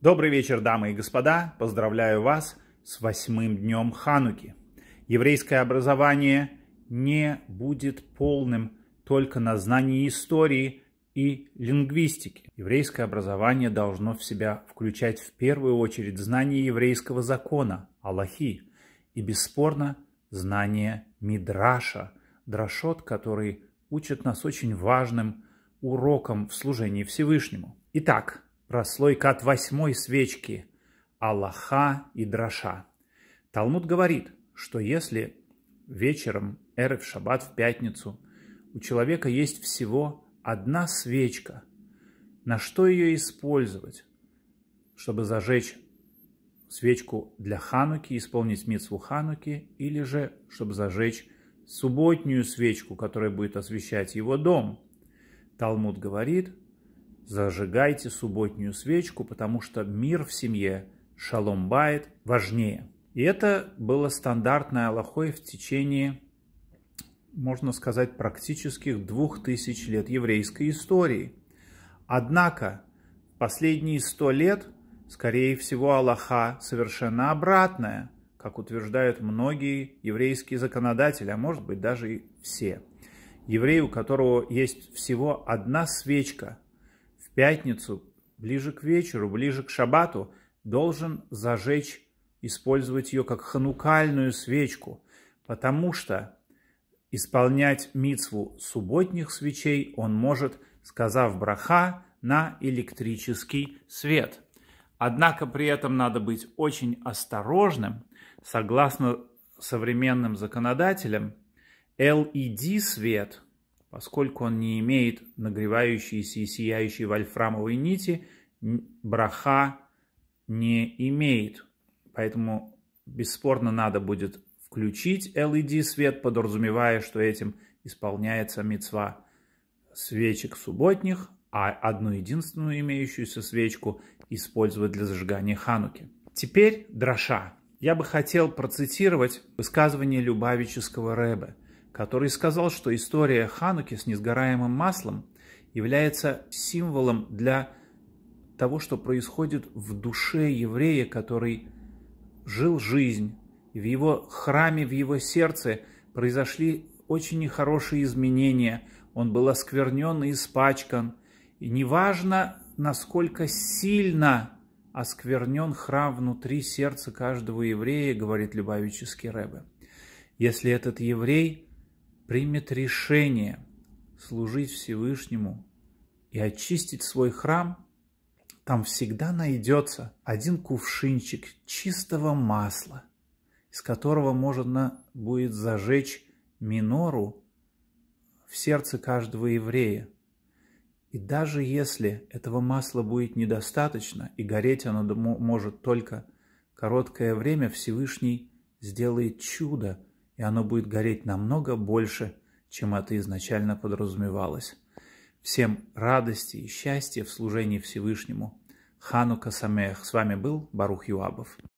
Добрый вечер, дамы и господа! Поздравляю вас с восьмым днем Хануки. Еврейское образование не будет полным только на знании истории и лингвистики. Еврейское образование должно в себя включать в первую очередь знание еврейского закона, Аллахи, и бесспорно знание Мидраша, драшот, который учит нас очень важным уроком в служении Всевышнему. Итак, прослойка от восьмой свечки, Аллаха и Драша. Талмуд говорит, что если вечером эры в шаббат в пятницу у человека есть всего одна свечка, на что ее использовать, чтобы зажечь свечку для Хануки, исполнить митцву Хануки, или же, чтобы зажечь субботнюю свечку, которая будет освещать его дом. Талмуд говорит, зажигайте субботнюю свечку, потому что мир в семье, шалом байт, важнее. И это было стандартной Аллахой в течение, можно сказать, практических двух тысяч лет еврейской истории. Однако последние сто лет, скорее всего, Аллаха совершенно обратная, как утверждают многие еврейские законодатели, а может быть даже и все. Еврей, у которого есть всего одна свечка – пятницу, ближе к вечеру, ближе к шабату, должен зажечь, использовать ее как ханукальную свечку, потому что исполнять мицву субботних свечей он может, сказав браха, на электрический свет. Однако при этом надо быть очень осторожным. Согласно современным законодателям, LED-свет – Поскольку он не имеет нагревающейся и сияющей вольфрамовой нити, браха не имеет. Поэтому бесспорно надо будет включить LED-свет, подразумевая, что этим исполняется мецва свечек субботних, а одну единственную имеющуюся свечку использовать для зажигания хануки. Теперь дроша. Я бы хотел процитировать высказывание Любавического Рэбе – который сказал, что история Хануки с несгораемым маслом является символом для того, что происходит в душе еврея, который жил жизнь. В его храме, в его сердце произошли очень нехорошие изменения. Он был осквернен и испачкан. И неважно, насколько сильно осквернен храм внутри сердца каждого еврея, говорит Любавический Рэбе. Если этот еврей – примет решение служить Всевышнему и очистить свой храм, там всегда найдется один кувшинчик чистого масла, из которого можно будет зажечь минору в сердце каждого еврея. И даже если этого масла будет недостаточно, и гореть оно может только короткое время, Всевышний сделает чудо – и оно будет гореть намного больше, чем это изначально подразумевалось. Всем радости и счастья в служении Всевышнему. Ханука Самех. С вами был Барух Юабов.